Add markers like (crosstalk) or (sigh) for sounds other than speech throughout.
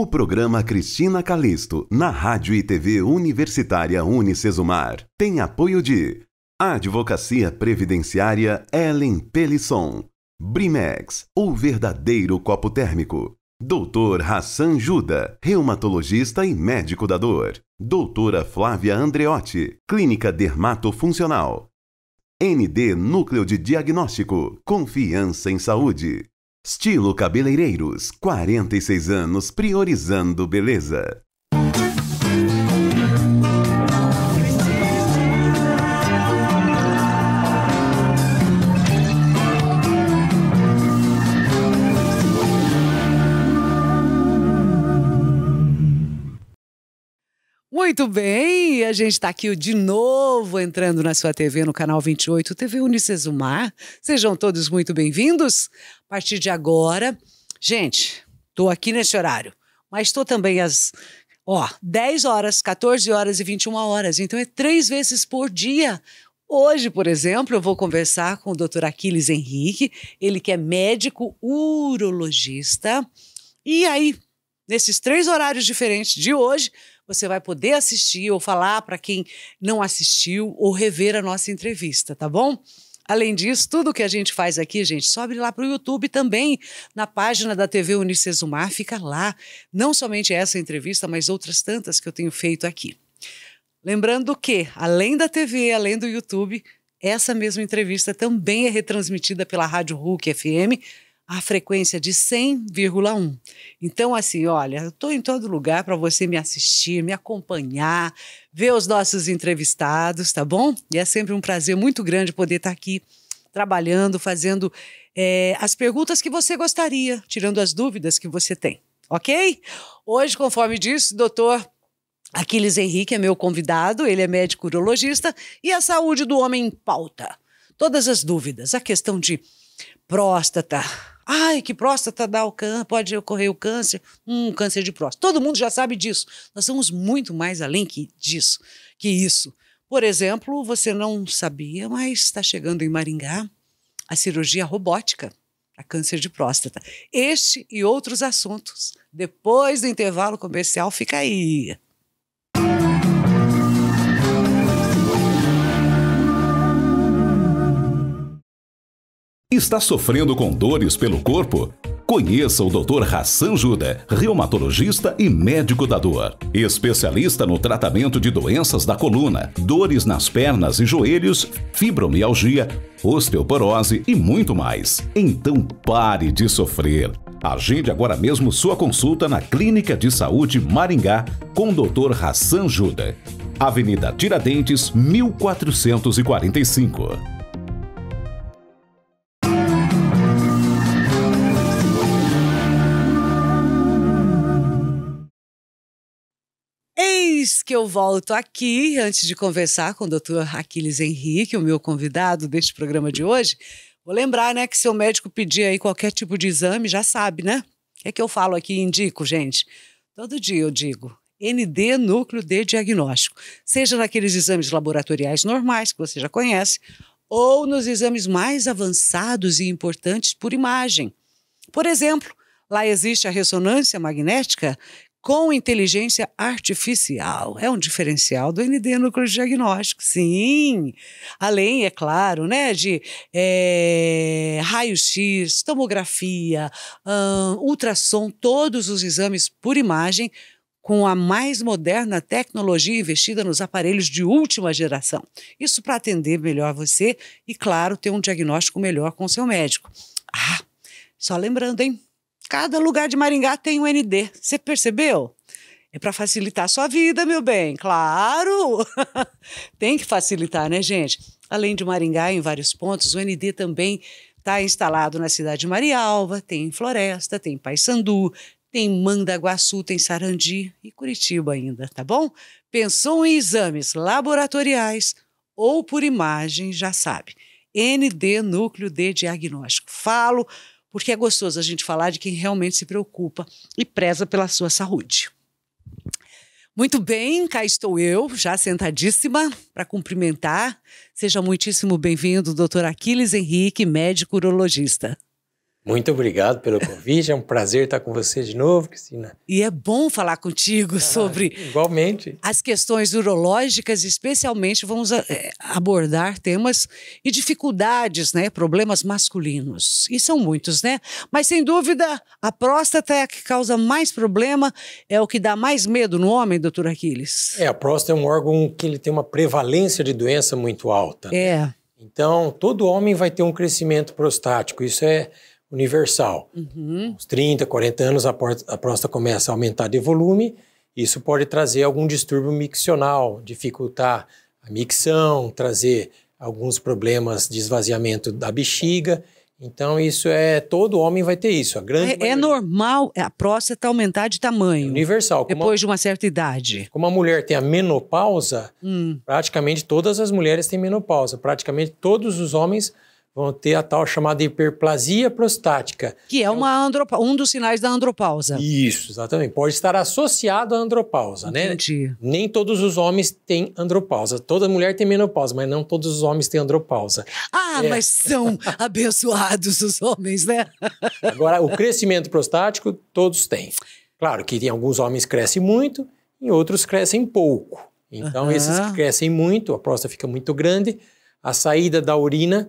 O programa Cristina Calisto, na Rádio e TV Universitária Unicesumar, tem apoio de Advocacia Previdenciária Ellen Pelisson, Brimex, o verdadeiro copo térmico, Doutor Hassan Juda, reumatologista e médico da dor, Doutora Flávia Andreotti, Clínica Dermatofuncional, ND Núcleo de Diagnóstico, Confiança em Saúde. Estilo Cabeleireiros, 46 anos priorizando beleza. Muito bem, a gente está aqui de novo entrando na sua TV no canal 28, TV Unicesumar. Sejam todos muito bem-vindos. A partir de agora, gente, estou aqui nesse horário, mas estou também às ó, 10 horas, 14 horas e 21 horas, então é três vezes por dia. Hoje, por exemplo, eu vou conversar com o Dr. Aquiles Henrique, ele que é médico urologista. E aí, nesses três horários diferentes de hoje, você vai poder assistir ou falar para quem não assistiu ou rever a nossa entrevista, tá bom? Além disso, tudo que a gente faz aqui, gente, sobe lá para o YouTube também, na página da TV Unicesumar, fica lá. Não somente essa entrevista, mas outras tantas que eu tenho feito aqui. Lembrando que, além da TV, além do YouTube, essa mesma entrevista também é retransmitida pela Rádio Hulk FM a frequência de 100,1. Então, assim, olha, eu estou em todo lugar para você me assistir, me acompanhar, ver os nossos entrevistados, tá bom? E é sempre um prazer muito grande poder estar tá aqui trabalhando, fazendo é, as perguntas que você gostaria, tirando as dúvidas que você tem, ok? Hoje, conforme disse, doutor Aquiles Henrique é meu convidado, ele é médico urologista e a saúde do homem em pauta. Todas as dúvidas, a questão de próstata, Ai, que próstata dá o câncer, pode ocorrer o câncer, um câncer de próstata. Todo mundo já sabe disso. Nós somos muito mais além que disso, que isso. Por exemplo, você não sabia, mas está chegando em Maringá a cirurgia robótica a câncer de próstata. Este e outros assuntos. Depois do intervalo comercial, fica aí. Está sofrendo com dores pelo corpo? Conheça o Dr. Hassan Juda, reumatologista e médico da dor. Especialista no tratamento de doenças da coluna, dores nas pernas e joelhos, fibromialgia, osteoporose e muito mais. Então pare de sofrer. Agende agora mesmo sua consulta na Clínica de Saúde Maringá com o Dr. Hassan Juda. Avenida Tiradentes, 1445. vez que eu volto aqui, antes de conversar com o doutor Aquiles Henrique, o meu convidado deste programa de hoje, vou lembrar, né, que se o médico pedir aí qualquer tipo de exame, já sabe, né? O que é que eu falo aqui e indico, gente? Todo dia eu digo, ND núcleo de diagnóstico, seja naqueles exames laboratoriais normais que você já conhece, ou nos exames mais avançados e importantes por imagem. Por exemplo, lá existe a ressonância magnética, com inteligência artificial. É um diferencial do ND Núcleo de Diagnóstico, sim. Além, é claro, né, de é, raio-x, tomografia, hum, ultrassom, todos os exames por imagem, com a mais moderna tecnologia investida nos aparelhos de última geração. Isso para atender melhor você e, claro, ter um diagnóstico melhor com seu médico. Ah, só lembrando, hein? Cada lugar de Maringá tem um ND. Você percebeu? É para facilitar a sua vida, meu bem. Claro! (laughs) tem que facilitar, né, gente? Além de Maringá, em vários pontos, o ND também está instalado na cidade de Marialva, tem em Floresta, tem em Paysandu, tem Mandaguaçu, tem Sarandi e Curitiba ainda, tá bom? Pensou em exames laboratoriais ou por imagem, já sabe. ND Núcleo de Diagnóstico. Falo porque é gostoso a gente falar de quem realmente se preocupa e preza pela sua saúde. Muito bem, cá estou eu, já sentadíssima, para cumprimentar. Seja muitíssimo bem-vindo, doutor Aquiles Henrique, médico urologista. Muito obrigado pelo convite. É um prazer estar com você de novo, Cristina. E é bom falar contigo ah, sobre igualmente as questões urológicas, especialmente vamos eh, abordar temas e dificuldades, né, problemas masculinos. E são muitos, né? Mas sem dúvida, a próstata é a que causa mais problema, é o que dá mais medo no homem, doutor Aquiles. É, a próstata é um órgão que ele tem uma prevalência de doença muito alta. É. Então, todo homem vai ter um crescimento prostático. Isso é universal. Uhum. Uns 30, 40 anos, a, a próstata começa a aumentar de volume. Isso pode trazer algum distúrbio miccional, dificultar a micção, trazer alguns problemas de esvaziamento da bexiga. Então, isso é. Todo homem vai ter isso. A grande é, é maioria... é normal a próstata aumentar de tamanho. É universal. Depois a... de uma certa idade. Como a mulher tem a menopausa, hum. praticamente todas as mulheres têm menopausa. Praticamente todos os homens vão ter a tal chamada hiperplasia prostática. Que é uma um dos sinais da andropausa. Isso, exatamente. Pode estar associado à andropausa, né? Entendi. né? Nem todos os homens têm andropausa. Toda mulher tem menopausa, mas não todos os homens têm andropausa. Ah, é. mas são (laughs) abençoados os homens, né? (laughs) Agora, o crescimento prostático, todos têm. Claro que tem alguns homens crescem muito, em outros crescem pouco. Então, esses que crescem muito, a próstata fica muito grande, a saída da urina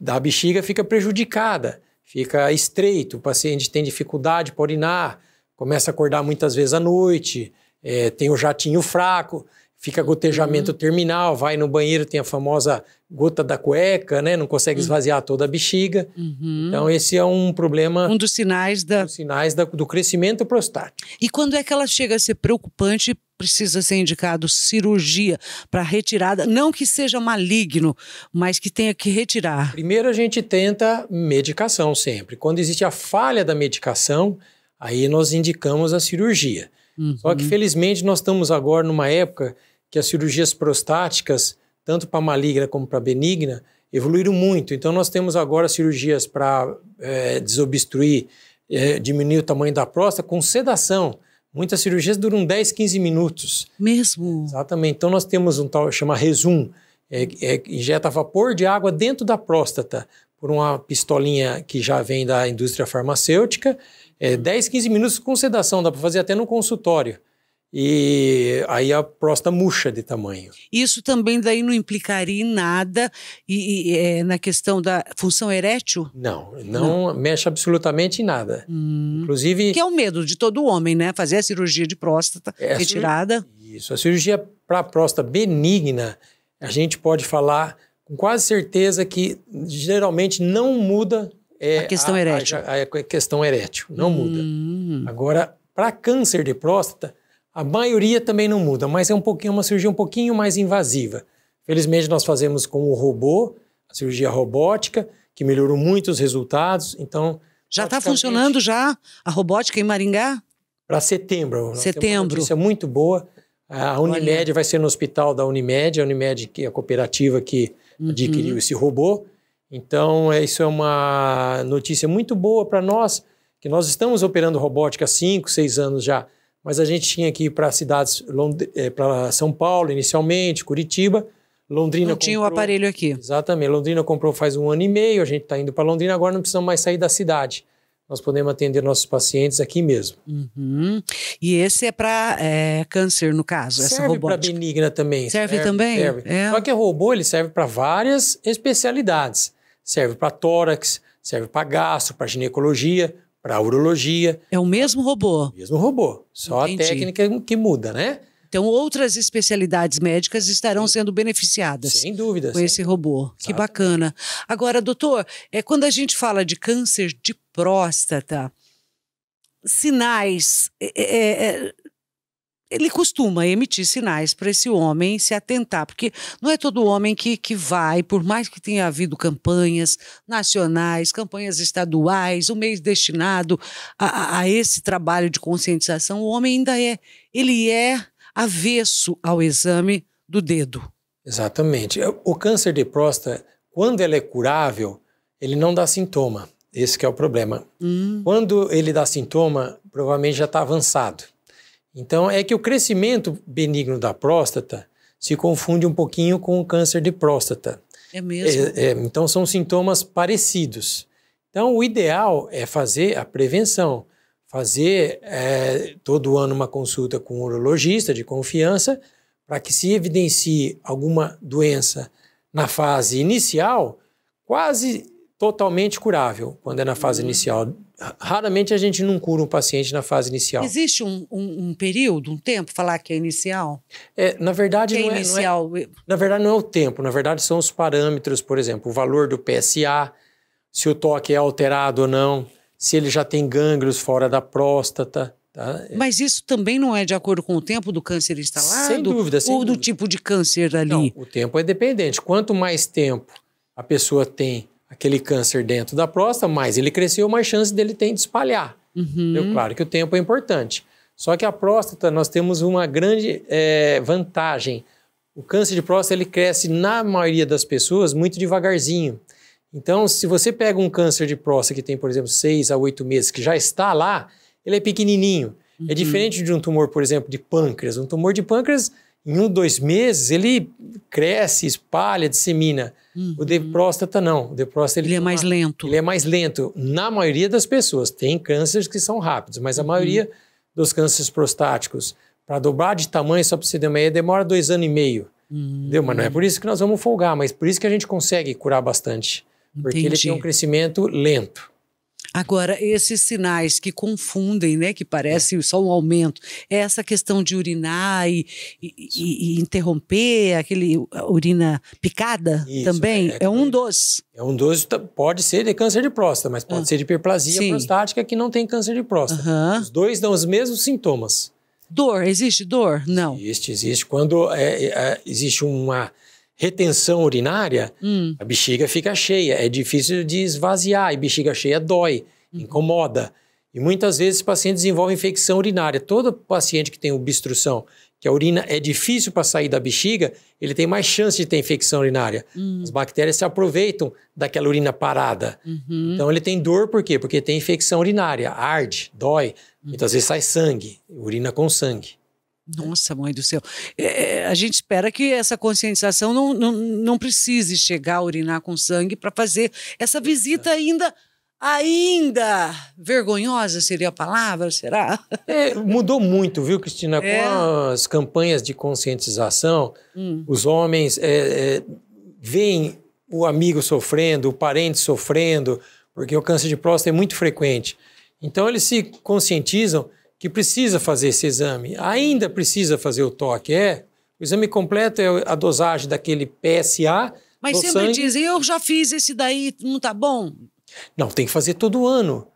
da bexiga fica prejudicada, fica estreito, o paciente tem dificuldade para urinar, começa a acordar muitas vezes à noite, é, tem o jatinho fraco fica gotejamento uhum. terminal, vai no banheiro, tem a famosa gota da cueca, né? Não consegue hum. esvaziar toda a bexiga. Uhum. Então, esse é um problema. Um dos sinais da. Um dos sinais da, do crescimento prostático. E quando é que ela chega a ser preocupante? Precisa ser indicado cirurgia para retirada, não que seja maligno, mas que tenha que retirar. Primeiro a gente tenta medicação sempre. Quando existe a falha da medicação, aí nós indicamos a cirurgia. Uhum. Só que, uhum. felizmente, nós estamos agora numa época que as cirurgias prostáticas, tanto para maligna como para benigna, evoluíram muito. Então, nós temos agora cirurgias para é, desobstruir, é, diminuir o tamanho da próstata com sedação. Muitas cirurgias duram 10, 15 minutos. Mesmo? Exatamente. Então, nós temos um tal, chama Resum, é, é, injeta vapor de água dentro da próstata por uma pistolinha que já vem da indústria farmacêutica é, 10, 15 minutos com sedação, dá para fazer até no consultório. E aí a próstata murcha de tamanho. Isso também daí não implicaria em nada e, e é, na questão da função erétil? Não, não, não. mexe absolutamente em nada. Hum. Inclusive... Que é o medo de todo homem, né? Fazer a cirurgia de próstata é retirada. isso, a cirurgia para próstata benigna, a gente pode falar com quase certeza que geralmente não muda é a questão a, erétil. A, a, questão erétil, não hum. muda. Agora, para câncer de próstata, a maioria também não muda, mas é um pouquinho é uma cirurgia um pouquinho mais invasiva. Felizmente nós fazemos com o robô, a cirurgia robótica, que melhorou muito os resultados. Então, já está funcionando já a robótica em Maringá? Para setembro. Setembro. Isso é muito boa. A Unimed Olha. vai ser no hospital da Unimed, a Unimed que é a cooperativa que uhum. adquiriu esse robô. Então, é, isso é uma notícia muito boa para nós, que nós estamos operando robótica há 5, 6 anos já, mas a gente tinha que ir para cidades, é, para São Paulo inicialmente, Curitiba, Londrina. Não tinha comprou, o aparelho aqui. Exatamente. Londrina comprou faz um ano e meio, a gente está indo para Londrina, agora não precisamos mais sair da cidade. Nós podemos atender nossos pacientes aqui mesmo. Uhum. E esse é para é, câncer, no caso, serve essa robótica? Serve para benigna também. Serve, serve também? Serve. É. Só que o robô ele serve para várias especialidades serve para tórax, serve para gastro, para ginecologia, para urologia. É o mesmo robô. O mesmo robô, só Entendi. a técnica que muda, né? Então, outras especialidades médicas estarão sendo beneficiadas. Sem dúvida. Com sem esse robô. Que bacana. Agora, doutor, é quando a gente fala de câncer de próstata, sinais. É, é, é ele costuma emitir sinais para esse homem se atentar, porque não é todo homem que, que vai, por mais que tenha havido campanhas nacionais, campanhas estaduais, um mês destinado a, a esse trabalho de conscientização, o homem ainda é, ele é avesso ao exame do dedo. Exatamente. É, o câncer de próstata, quando ele é curável, ele não dá sintoma. Esse é o problema. Hum. Quando ele dá sintoma, provavelmente já está avançado. Então, é que o crescimento benigno da próstata se confunde um pouquinho com o câncer de próstata. É mesmo? É, é, então, são sintomas parecidos. Então, o ideal é fazer a prevenção, fazer é, todo ano uma consulta com um urologista de confiança para que se evidencie alguma doença na fase inicial, quase totalmente curável, quando é na fase uhum. inicial raramente a gente não cura um paciente na fase inicial. Existe um, um, um período, um tempo, falar que é inicial? É, na verdade, que é é, não, é, inicial... Não é, na verdade, não é o tempo, na verdade, são os parâmetros, por exemplo, o valor do PSA, se o toque é alterado ou não, se ele já tem gânglios fora da próstata. Tá? Mas isso também não é de acordo com o tempo do câncer instalado? Sem dúvida. Sem ou dúvida. do tipo de câncer ali? Não, o tempo é dependente. Quanto mais tempo a pessoa tem aquele câncer dentro da próstata, mais ele cresceu, mais chance dele tem de espalhar. Uhum. Claro que o tempo é importante. Só que a próstata, nós temos uma grande é, vantagem. O câncer de próstata, ele cresce, na maioria das pessoas, muito devagarzinho. Então, se você pega um câncer de próstata que tem, por exemplo, seis a oito meses, que já está lá, ele é pequenininho. É uhum. É diferente de um tumor, por exemplo, de pâncreas. Um tumor de pâncreas em um, dois meses, ele cresce, espalha, dissemina. Uhum. O de uhum. próstata, não. O de próstata, ele, ele é mais uma, lento. Ele é mais lento. Na maioria das pessoas, tem cânceres que são rápidos, mas a uhum. maioria dos cânceres prostáticos, para dobrar de tamanho, só para você ter uma ideia, demora dois anos e meio. Uhum. Entendeu? Mas não é por isso que nós vamos folgar, mas por isso que a gente consegue curar bastante. Porque ele tem um crescimento lento. Agora, esses sinais que confundem, né, que parecem só um aumento, é essa questão de urinar e, e, e interromper aquele urina picada Isso, também, é, é, é um dos. É um dos, tá, pode ser de câncer de próstata, mas pode ah, ser de hiperplasia sim. prostática que não tem câncer de próstata. Os dois dão os mesmos sintomas. Dor, existe dor? Não. Existe, existe. Quando é, é, é existe uma retenção urinária, hum. a bexiga fica cheia, é difícil de esvaziar, e bexiga cheia dói, hum. incomoda. E muitas vezes o paciente desenvolve infecção urinária. Todo paciente que tem obstrução, que a urina é difícil para sair da bexiga, ele tem mais chance de ter infecção urinária. Hum. As bactérias se aproveitam daquela urina parada. Uhum. Então ele tem dor por quê? Porque tem infecção urinária, arde, dói, uhum. muitas vezes sai sangue, urina com sangue. Nossa, mãe do céu. É, é, a gente espera que essa conscientização não, não, não precise chegar a urinar com sangue para fazer essa visita ainda ainda vergonhosa seria a palavra, será? É, mudou muito, viu, Cristina? É. Com as campanhas de conscientização, hum. os homens é, é, veem o amigo sofrendo, o parente sofrendo, porque o câncer de próstata é muito frequente. Então eles se conscientizam que precisa fazer esse exame, ainda precisa fazer o toque, é. O exame completo é a dosagem daquele PSA. Mas sempre sangue. dizem, eu já fiz esse daí, não tá bom? Não, tem que fazer todo ano.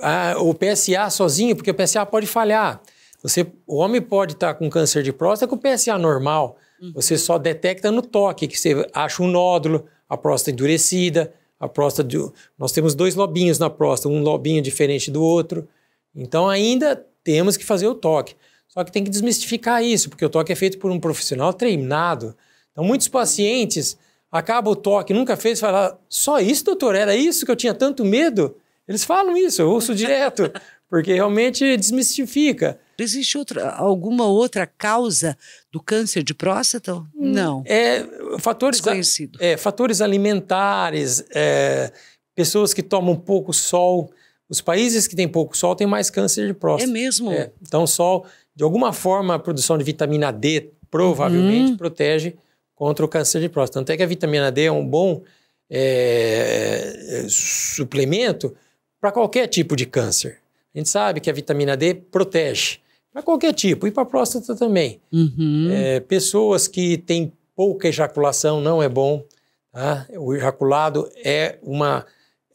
Ah, o PSA sozinho, porque o PSA pode falhar. Você, o homem pode estar tá com câncer de próstata com PSA normal. Uhum. Você só detecta no toque, que você acha um nódulo, a próstata endurecida, a próstata. De, nós temos dois lobinhos na próstata, um lobinho diferente do outro. Então ainda temos que fazer o toque. Só que tem que desmistificar isso, porque o toque é feito por um profissional treinado. Então, muitos pacientes acabam o toque, nunca fez, falar só isso, doutor? Era isso que eu tinha tanto medo? Eles falam isso, eu ouço direto, (laughs) porque realmente desmistifica. Existe outra, alguma outra causa do câncer de próstata? Hum, Não. É, fatores, Desconhecido. É, fatores alimentares, é, pessoas que tomam pouco sol, os países que têm pouco sol têm mais câncer de próstata. É mesmo? É. Então, sol, de alguma forma, a produção de vitamina D provavelmente uhum. protege contra o câncer de próstata. Tanto é que a vitamina D é um bom é, é suplemento para qualquer tipo de câncer. A gente sabe que a vitamina D protege para qualquer tipo e para próstata também. Uhum. É, pessoas que têm pouca ejaculação não é bom. Tá? O ejaculado é uma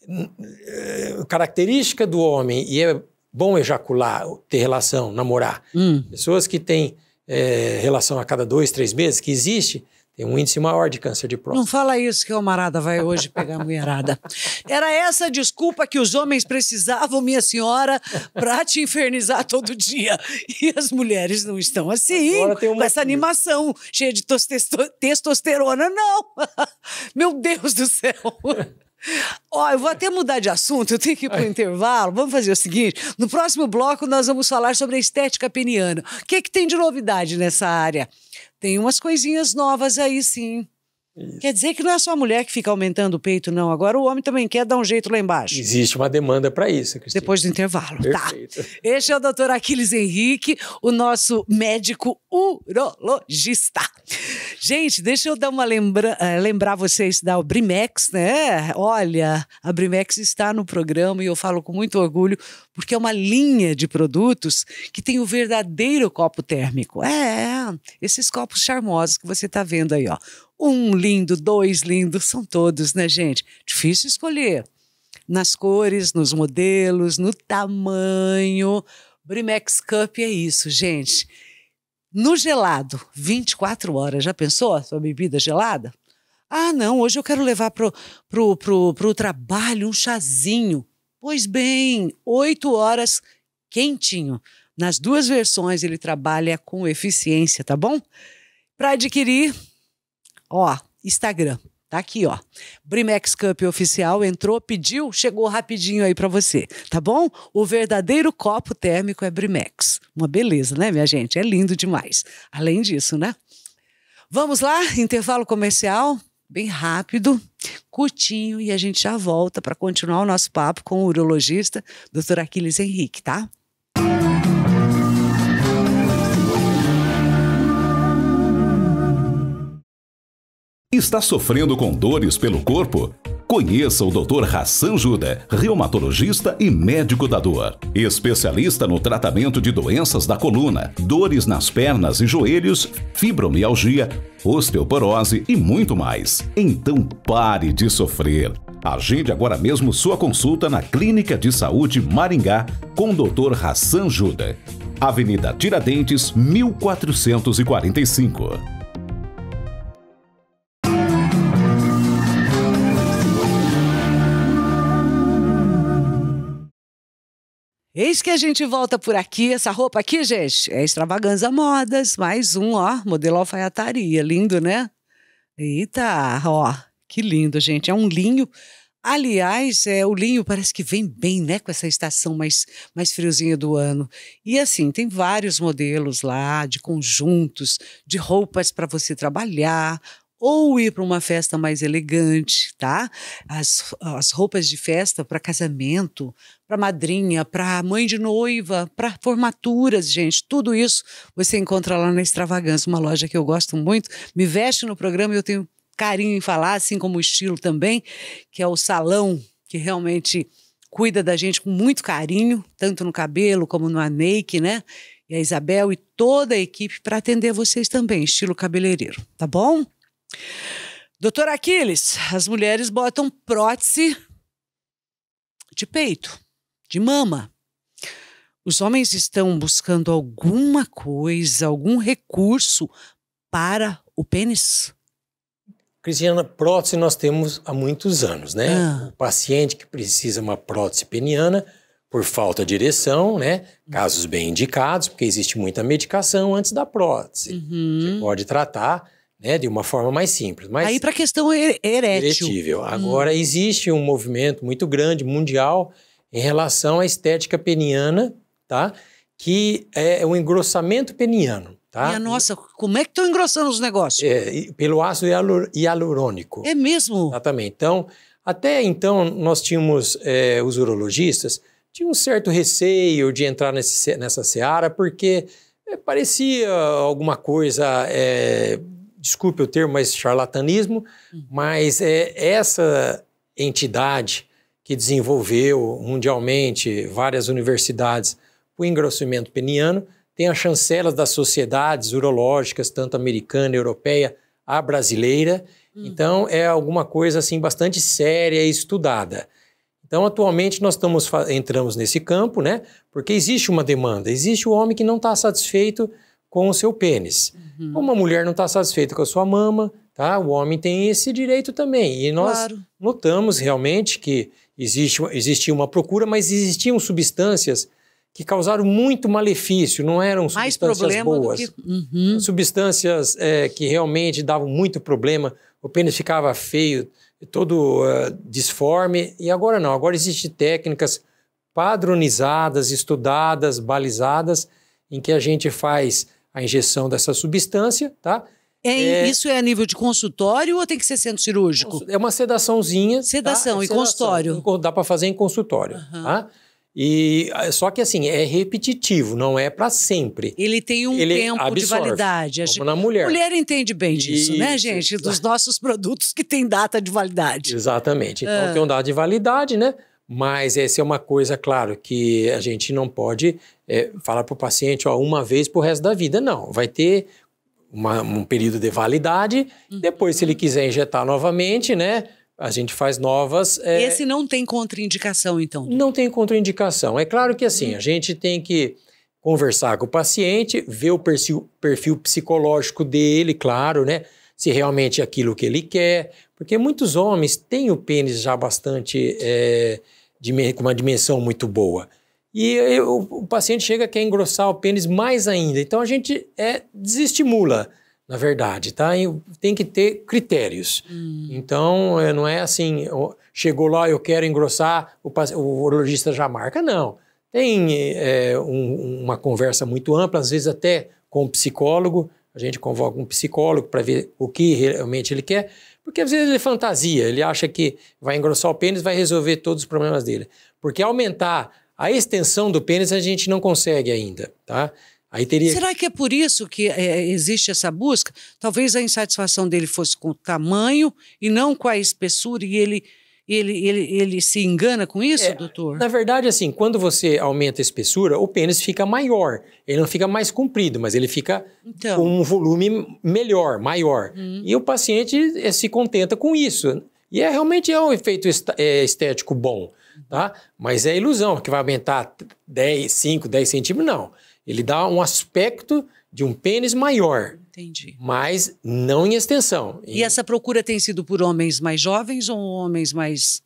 eh, característica do homem, e é bom ejacular, ter relação, namorar. Hum. Pessoas que têm é, relação a cada dois, três meses, que existe, tem um índice maior de câncer de próstata. Não fala isso que o Almarada vai hoje pegar a mulherada. Era essa desculpa que os homens precisavam, minha senhora, para te infernizar todo dia. E as mulheres não estão assim, com essa animação cheia de testosterona, não. Meu Deus do céu. Ó, oh, eu vou até mudar de assunto, eu tenho que ir para o é. intervalo. Vamos fazer o seguinte: no próximo bloco nós vamos falar sobre a estética peniana. O que, é que tem de novidade nessa área? Tem umas coisinhas novas aí, sim. Isso. Quer dizer que não é só a mulher que fica aumentando o peito, não. Agora o homem também quer dar um jeito lá embaixo. Existe uma demanda para isso, Cristina. Depois do intervalo, tá? Perfeito. tá? Este é o doutor Aquiles Henrique, o nosso médico urologista. Gente, deixa eu dar uma lembra eh, lembrar vocês da Brimex, né? Olha, a Brimex está no programa e eu falo com muito orgulho, porque é uma linha de produtos que tem o verdadeiro copo térmico. É, é esses copos charmosos que você está vendo aí, ó. Um lindo, dois lindos, são todos, né, gente? Difícil escolher. Nas cores, nos modelos, no tamanho. Brimex Cup é isso, gente. No gelado, 24 horas. Já pensou a sua bebida gelada? Ah, não, hoje eu quero levar pro, pro, pro, pro trabalho um chazinho. Pois bem, oito horas quentinho. Nas duas versões ele trabalha com eficiência, tá bom? Para adquirir, ó, Instagram. Tá aqui, ó. Brimex Cup oficial entrou, pediu, chegou rapidinho aí para você, tá bom? O verdadeiro copo térmico é Brimex. Uma beleza, né, minha gente? É lindo demais. Além disso, né? Vamos lá, intervalo comercial bem rápido, curtinho, e a gente já volta para continuar o nosso papo com o urologista, doutor Aquiles Henrique, tá? Está sofrendo com dores pelo corpo? Conheça o Dr. Hassan Juda, reumatologista e médico da dor. Especialista no tratamento de doenças da coluna, dores nas pernas e joelhos, fibromialgia, osteoporose e muito mais. Então pare de sofrer. Agende agora mesmo sua consulta na Clínica de Saúde Maringá com o Dr. Hassan Juda. Avenida Tiradentes, 1445. Eis que a gente volta por aqui. Essa roupa aqui, gente, é Extravaganza Modas. Mais um, ó, modelo alfaiataria. Lindo, né? Eita, ó, que lindo, gente. É um linho. Aliás, é, o linho parece que vem bem, né, com essa estação mais, mais friozinha do ano. E assim, tem vários modelos lá de conjuntos, de roupas para você trabalhar, ou ir para uma festa mais elegante, tá? As, as roupas de festa para casamento, para madrinha, para mãe de noiva, para formaturas, gente, tudo isso você encontra lá na Extravagância, uma loja que eu gosto muito. Me veste no programa e eu tenho carinho em falar, assim como o estilo também, que é o salão que realmente cuida da gente com muito carinho, tanto no cabelo como no make, né? E a Isabel e toda a equipe para atender vocês também, estilo cabeleireiro, tá bom? Doutor Aquiles, as mulheres botam prótese de peito, de mama. Os homens estão buscando alguma coisa, algum recurso para o pênis? Cristiana, prótese nós temos há muitos anos, né? Ah. O paciente que precisa uma prótese peniana por falta de ereção, né? Hum. Casos bem indicados, porque existe muita medicação antes da prótese. Uhum. Que pode tratar né, de uma forma mais simples. Mas Aí para a questão er erétil. Hum. Agora hum. existe um movimento muito grande mundial em relação à estética peniana, tá? Que é o engrossamento peniano. Tá? nossa, como é que estão engrossando os negócios? É, pelo ácido hialurônico. É mesmo? Exatamente. Então, até então, nós tínhamos, é, os urologistas, tinham um certo receio de entrar nesse, nessa seara, porque é, parecia alguma coisa é, desculpe o termo, mas charlatanismo, hum. mas é essa entidade que desenvolveu mundialmente várias universidades o engrossamento peniano, tem as chancelas das sociedades urológicas, tanto americana, europeia, a brasileira. Hum. Então, é alguma coisa assim bastante séria e estudada. Então, atualmente, nós estamos, entramos nesse campo, né? Porque existe uma demanda, existe o homem que não está satisfeito com o seu pênis. Uhum. Uma mulher não está satisfeita com a sua mama, tá? O homem tem esse direito também. E nós claro. notamos realmente que existe, existia uma procura, mas existiam substâncias que causaram muito malefício, não eram Mais substâncias boas. Que... Uhum. Substâncias é, que realmente davam muito problema, o pênis ficava feio, todo uh, disforme, e agora não. Agora existem técnicas padronizadas, estudadas, balizadas, em que a gente faz a injeção dessa substância, tá? É, é, isso é a nível de consultório ou tem que ser centro cirúrgico? É uma sedaçãozinha. Tá? Sedação tá? é e sedação. consultório. Dá para fazer em consultório, uhum. tá? E, ah, só que assim, é repetitivo, não é para sempre. Ele tem um Ele tempo absorve, de validade. Como na mulher. Mulher entende bem disso, né, Isso, né, gente? Dos nossos produtos que tem data de validade. Exatamente. Então ah. tem um data de validade, né? Mas essa é uma coisa, claro, que a gente não pode é, falar para o paciente, ó, uma vez para o resto da vida. Não, vai ter uma, um período de validade. Uhum. Depois, se ele quiser injetar novamente, né? A gente faz novas. É... Esse não tem contraindicação, então? Não tem contraindicação. É claro que assim, uhum. a gente tem que conversar com o paciente, ver o perfil, perfil psicológico dele, claro, né? Se realmente é aquilo que ele quer. Porque muitos homens têm o pênis já bastante. É, com uma dimensão muito boa. E eu, o paciente chega quer engrossar o pênis mais ainda. Então a gente é, desestimula, na verdade, tá? E tem que ter critérios. Hum. Então é, não é assim, chegou lá, eu quero engrossar, o, o urologista já marca, não. Tem é, um, uma conversa muito ampla, às vezes até com o psicólogo. A gente convoca um psicólogo para ver o que realmente ele quer, porque às vezes ele fantasia, ele acha que vai engrossar o pênis, vai resolver todos os problemas dele. Porque aumentar a extensão do pênis a gente não consegue ainda, tá? Aí teria... Será que é por isso que é, é, existe essa busca? Talvez a insatisfação dele fosse com o tamanho e não com a espessura e ele ele, ele, ele se engana com isso, é, doutor? Na verdade, assim, quando você aumenta a espessura, o pênis fica maior. Ele não fica mais comprido, mas ele fica então. com um volume melhor, maior. Hum. E o paciente eh, se contenta com isso. E é realmente é um efeito é, estético bom tá? Mas é ilusão que vai aumentar 10, 5, 10 centímetros, não. Ele dá um aspecto de um pênis maior. Entendi. Mas não em extensão. E em... essa procura tem sido por homens mais jovens ou homens mais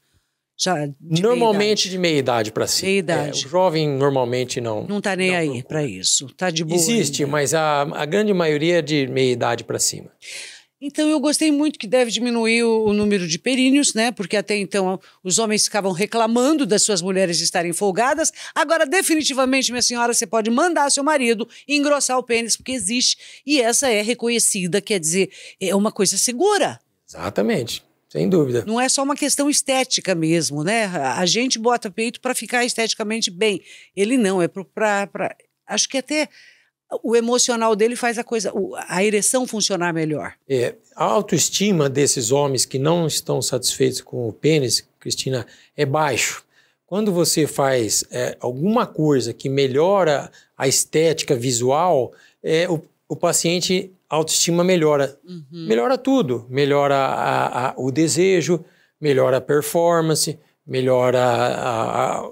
já de normalmente meia de meia idade para cima Meia é, idade. É, o jovem normalmente não. Não está nem não aí para isso. Tá de boa. Existe, ainda. mas a, a grande maioria é de meia idade para cima. Então eu gostei muito que deve diminuir o, o, número de períneos, né? Porque até então os homens ficavam reclamando das suas mulheres estarem folgadas. Agora definitivamente, minha senhora, você pode mandar seu marido engrossar o pênis porque existe e essa é reconhecida, quer dizer, é uma coisa segura. Exatamente. Sem dúvida. Não é só uma questão estética mesmo, né? A gente bota peito para ficar esteticamente bem. Ele não, é para. Acho que até o emocional dele faz a coisa, a ereção funcionar melhor. É, a autoestima desses homens que não estão satisfeitos com o pênis, Cristina, é baixo. Quando você faz é, alguma coisa que melhora a estética visual, é, o, o paciente a autoestima melhora. Uhum. Melhora tudo. Melhora a, a, o desejo, melhora a performance, melhora a,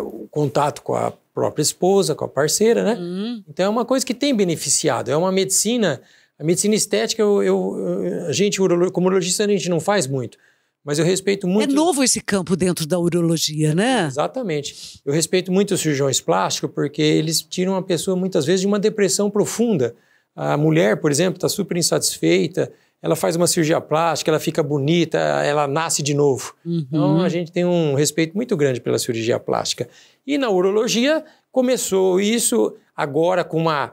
o contato com a própria esposa, com a parceira, né? Uhum. Então é uma coisa que tem beneficiado, é uma medicina, a medicina estética, eu, eu a gente, como urologista, a gente não faz muito. Mas eu respeito é muito. É novo esse campo dentro da urologia, né? Exatamente. Eu respeito muito os cirurgiões plásticos, porque eles tiram a pessoa, muitas vezes, de uma depressão profunda. A mulher, por exemplo, está super insatisfeita, ela faz uma cirurgia plástica, ela fica bonita, ela nasce de novo. Uhum. Então a gente tem um respeito muito grande pela cirurgia plástica. E na urologia começou isso agora com, uma,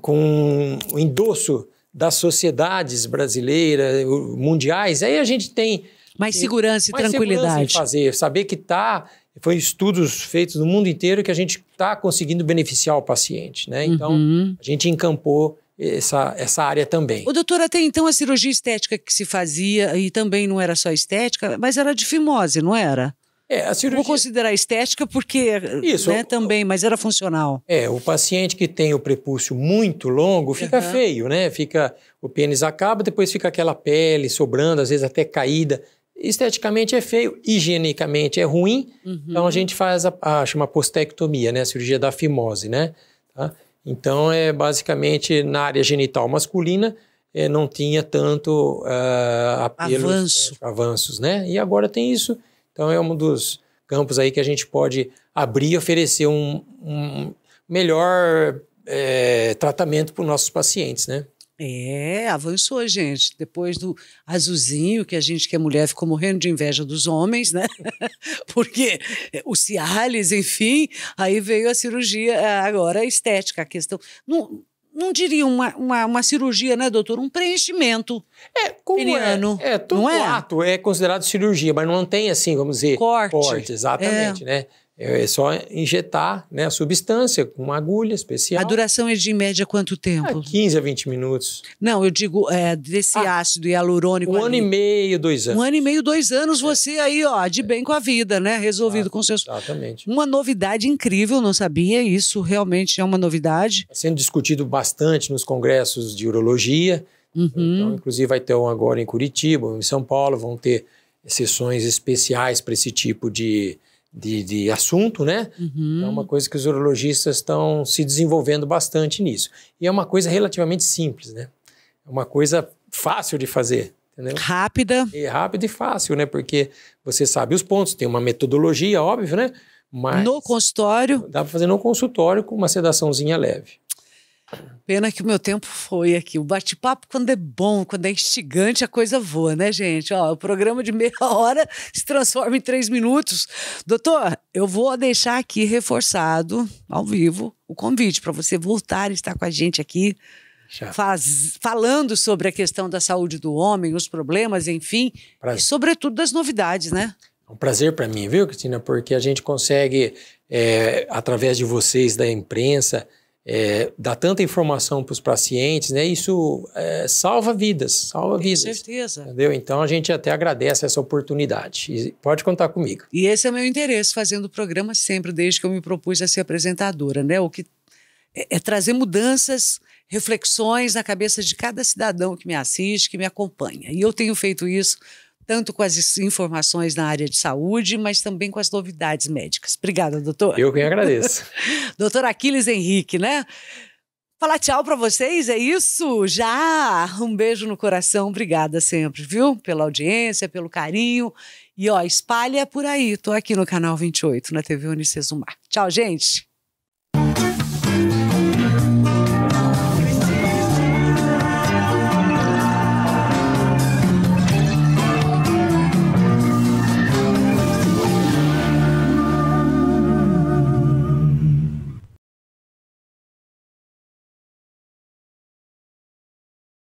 com um endosso das sociedades brasileiras, mundiais. Aí a gente tem mais tem, segurança e mais tranquilidade. Segurança fazer, saber que está foi estudos feitos no mundo inteiro que a gente está conseguindo beneficiar o paciente, né? Então uhum. a gente encampou essa, essa área também. O doutor, até então a cirurgia estética que se fazia, e também não era só estética, mas era de fimose, não era? É, a cirurgia... Vou considerar estética porque Isso, né, o... também, mas era funcional. É, o paciente que tem o prepúcio muito longo fica uhum. feio, né? Fica o pênis acaba, depois fica aquela pele sobrando, às vezes até caída. Esteticamente é feio, higienicamente é ruim. Uhum. Então a gente faz a, a chama postectomia, né? A cirurgia da fimose, né? Tá? Então é basicamente na área genital masculina é, não tinha tanto uh, apelos, avanço. avanços, né? E agora tem isso então é um dos campos aí que a gente pode abrir e oferecer um, um melhor é, tratamento para os nossos pacientes, né? É, avançou, gente. Depois do azulzinho, que a gente que é mulher ficou morrendo de inveja dos homens, né? (laughs) Porque é, o Cialis, enfim, aí veio a cirurgia, é, agora a estética, a questão. Não, não diria uma, uma, uma, cirurgia, né, doutor? Um preenchimento é, como peniano. É, é todo não é? ato é considerado cirurgia, mas não tem assim, vamos dizer, corte. corte exatamente, é. né? É, é só injetar né, a substância com uma agulha especial. A duração é de em média quanto tempo? Ah, 15 a 20 minutos. Não, eu digo é, desse ah, ácido hialurônico. Um ali. ano e meio, dois anos. Um ano e meio, dois anos, é. você aí, ó, de é. bem com a vida, né? Resolvido ah, com seus. Exatamente. Uma novidade incrível, não sabia. Isso realmente é uma novidade. Tá sendo discutido bastante nos congressos de urologia. Uhum. Então, inclusive, vai ter um agora em Curitiba, em São Paulo, vão ter sessões especiais para esse tipo de de, de assunto, né? Uhum. é uma coisa que os urologistas estão se desenvolvendo bastante nisso. E é uma coisa relativamente simples, né? É uma coisa fácil de fazer. Entendeu? Rápida. E rápida e fácil, né? Porque você sabe os pontos, tem uma metodologia, óbvio, né? Mas no consultório. Dá para fazer no consultório com uma sedaçãozinha leve. Pena que o meu tempo foi aqui. O bate-papo, quando é bom, quando é instigante, a coisa voa, né, gente? Ó, o programa de meia (laughs) hora se transforma em três minutos. Doutor, eu vou deixar aqui reforçado, ao vivo, o convite para você voltar e estar com a gente aqui. Faz, falando sobre a questão da saúde do homem, os problemas, enfim, prazer. e sobretudo das novidades, né? É um prazer para mim, viu, Cristina? Porque a gente consegue, é, através de vocês, da imprensa, é, tanta informação para os pacientes, né? Isso é, salva vidas, salva Com vidas. Com certeza. Entendeu? Então a gente até agradece essa oportunidade. E pode contar comigo. E esse é o meu interesse, fazendo o programa sempre, desde que eu me propus a ser apresentadora, né? O que é, é trazer mudanças, reflexões na cabeça de cada cidadão que me assiste, que me acompanha. E eu tenho feito isso tanto com as informações na área de saúde, mas também com as novidades médicas. Obrigada, doutor. Eu que agradeço. (laughs) doutor Aquiles Henrique, né? Falar tchau para vocês, é isso? Já! Um beijo no coração, obrigada sempre, viu? Pela audiência, pelo carinho. E ó, espalha por aí, tô aqui no canal 28, na TV Unicesumar. Tchau, gente!